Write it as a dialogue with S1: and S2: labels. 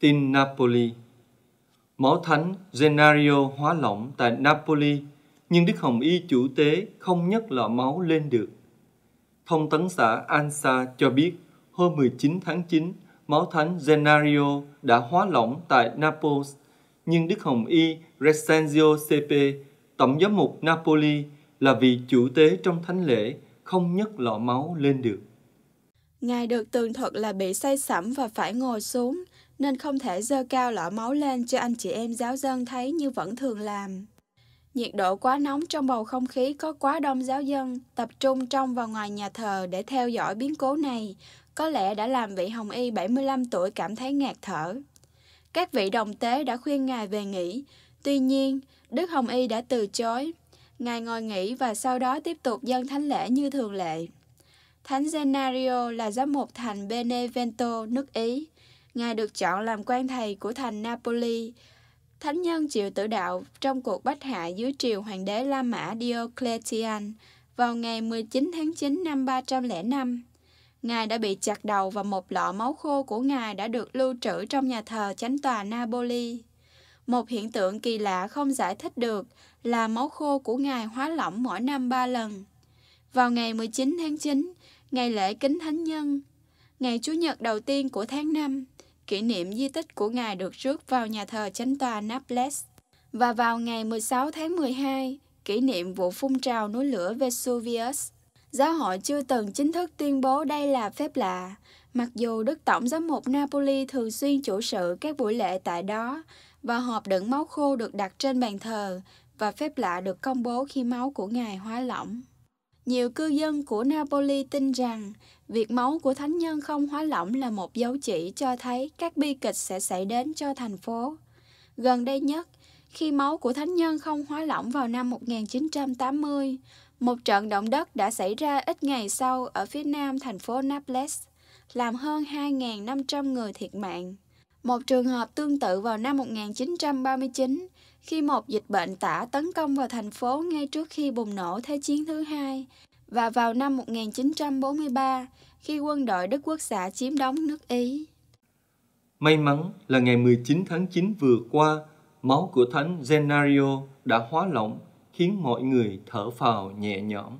S1: tin Napoli. Máu thánh Genario hóa lỏng tại Napoli, nhưng Đức Hồng Y chủ tế không nhấc lọ máu lên được. Thông tấn xã Ansa cho biết hôm 19 tháng 9, máu thánh Genario đã hóa lỏng tại Naples, nhưng Đức Hồng Y Recenzio CP, tổng giám mục Napoli, là vị chủ tế trong thánh lễ, không nhấc lọ máu lên được.
S2: Ngài được tường thuật là bị say sẩm và phải ngồi xuống, nên không thể dơ cao lọ máu lên cho anh chị em giáo dân thấy như vẫn thường làm. Nhiệt độ quá nóng trong bầu không khí có quá đông giáo dân tập trung trong và ngoài nhà thờ để theo dõi biến cố này, có lẽ đã làm vị Hồng Y 75 tuổi cảm thấy ngạt thở. Các vị đồng tế đã khuyên ngài về nghỉ, tuy nhiên, Đức Hồng Y đã từ chối. Ngài ngồi nghỉ và sau đó tiếp tục dân thánh lễ như thường lệ. Thánh Genario là giám mục thành Benevento, nước Ý, Ngài được chọn làm quan thầy của thành Napoli. Thánh nhân chịu tử đạo trong cuộc bách hạ dưới triều hoàng đế La Mã Diocletian vào ngày 19 tháng 9 năm 305. Ngài đã bị chặt đầu và một lọ máu khô của Ngài đã được lưu trữ trong nhà thờ chánh tòa Napoli. Một hiện tượng kỳ lạ không giải thích được là máu khô của Ngài hóa lỏng mỗi năm ba lần. Vào ngày 19 tháng 9, ngày lễ kính thánh nhân, ngày Chủ nhật đầu tiên của tháng 5, kỷ niệm di tích của ngài được rước vào nhà thờ chánh tòa Naples. Và vào ngày 16 tháng 12, kỷ niệm vụ phun trào núi lửa Vesuvius. Giáo hội chưa từng chính thức tuyên bố đây là phép lạ, mặc dù Đức Tổng giám mục Napoli thường xuyên chủ sự các buổi lễ tại đó và hộp đựng máu khô được đặt trên bàn thờ và phép lạ được công bố khi máu của ngài hóa lỏng nhiều cư dân của Napoli tin rằng việc máu của thánh nhân không hóa lỏng là một dấu chỉ cho thấy các bi kịch sẽ xảy đến cho thành phố. Gần đây nhất, khi máu của thánh nhân không hóa lỏng vào năm 1980, một trận động đất đã xảy ra ít ngày sau ở phía nam thành phố Naples, làm hơn 2.500 người thiệt mạng. Một trường hợp tương tự vào năm 1939, khi một dịch bệnh tả tấn công vào thành phố ngay trước khi bùng nổ Thế chiến thứ hai, và vào năm 1943, khi quân đội Đức Quốc xã chiếm đóng nước Ý.
S1: May mắn là ngày 19 tháng 9 vừa qua, máu của Thánh Genario đã hóa lỏng, khiến mọi người thở phào nhẹ nhõm.